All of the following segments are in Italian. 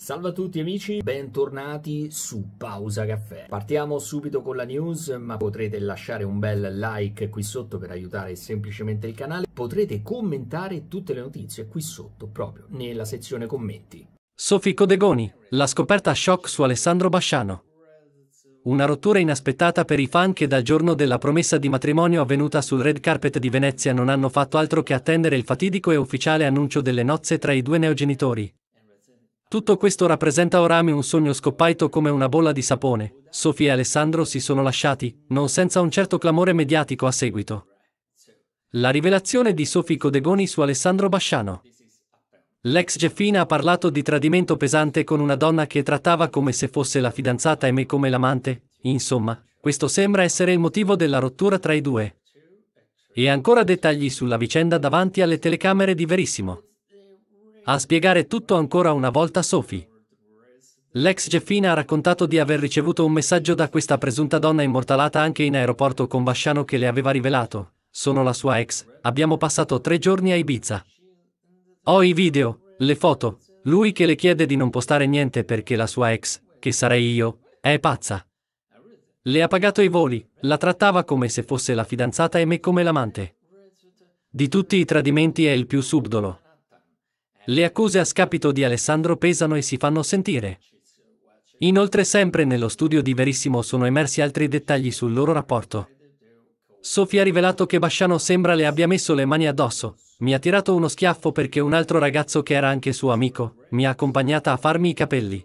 Salve a tutti amici, bentornati su Pausa Caffè. Partiamo subito con la news, ma potrete lasciare un bel like qui sotto per aiutare semplicemente il canale. Potrete commentare tutte le notizie qui sotto, proprio nella sezione commenti. Sofì Codegoni, la scoperta shock su Alessandro Basciano. Una rottura inaspettata per i fan che dal giorno della promessa di matrimonio avvenuta sul red carpet di Venezia non hanno fatto altro che attendere il fatidico e ufficiale annuncio delle nozze tra i due neogenitori, tutto questo rappresenta orami un sogno scoppaito come una bolla di sapone. Sofì e Alessandro si sono lasciati, non senza un certo clamore mediatico a seguito. La rivelazione di Sofì Codegoni su Alessandro Basciano. L'ex Jeffina ha parlato di tradimento pesante con una donna che trattava come se fosse la fidanzata e me come l'amante, insomma, questo sembra essere il motivo della rottura tra i due. E ancora dettagli sulla vicenda davanti alle telecamere di Verissimo. A spiegare tutto ancora una volta Sophie. L'ex Jeffina ha raccontato di aver ricevuto un messaggio da questa presunta donna immortalata anche in aeroporto con Vasciano che le aveva rivelato. Sono la sua ex, abbiamo passato tre giorni a Ibiza. Ho i video, le foto, lui che le chiede di non postare niente perché la sua ex, che sarei io, è pazza. Le ha pagato i voli, la trattava come se fosse la fidanzata e me come l'amante. Di tutti i tradimenti è il più subdolo. Le accuse a scapito di Alessandro pesano e si fanno sentire. Inoltre sempre nello studio di Verissimo sono emersi altri dettagli sul loro rapporto. Sofia ha rivelato che Basciano sembra le abbia messo le mani addosso, mi ha tirato uno schiaffo perché un altro ragazzo che era anche suo amico, mi ha accompagnata a farmi i capelli.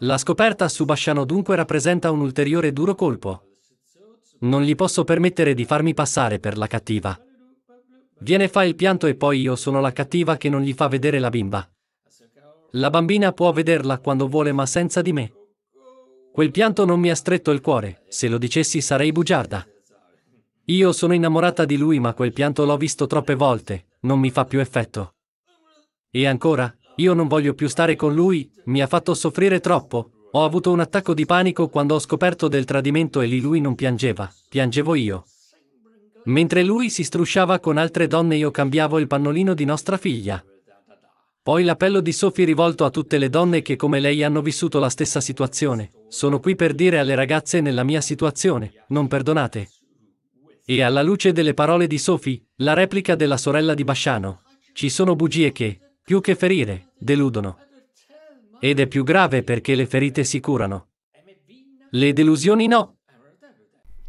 La scoperta su Basciano dunque rappresenta un ulteriore duro colpo. Non gli posso permettere di farmi passare per la cattiva. Viene fa il pianto e poi io sono la cattiva che non gli fa vedere la bimba. La bambina può vederla quando vuole ma senza di me. Quel pianto non mi ha stretto il cuore, se lo dicessi sarei bugiarda. Io sono innamorata di lui ma quel pianto l'ho visto troppe volte, non mi fa più effetto. E ancora, io non voglio più stare con lui, mi ha fatto soffrire troppo, ho avuto un attacco di panico quando ho scoperto del tradimento e lì lui non piangeva, piangevo io. Mentre lui si strusciava con altre donne io cambiavo il pannolino di nostra figlia. Poi l'appello di Sophie rivolto a tutte le donne che come lei hanno vissuto la stessa situazione. Sono qui per dire alle ragazze nella mia situazione, non perdonate. E alla luce delle parole di Sophie, la replica della sorella di Basciano. Ci sono bugie che, più che ferire, deludono. Ed è più grave perché le ferite si curano. Le delusioni no.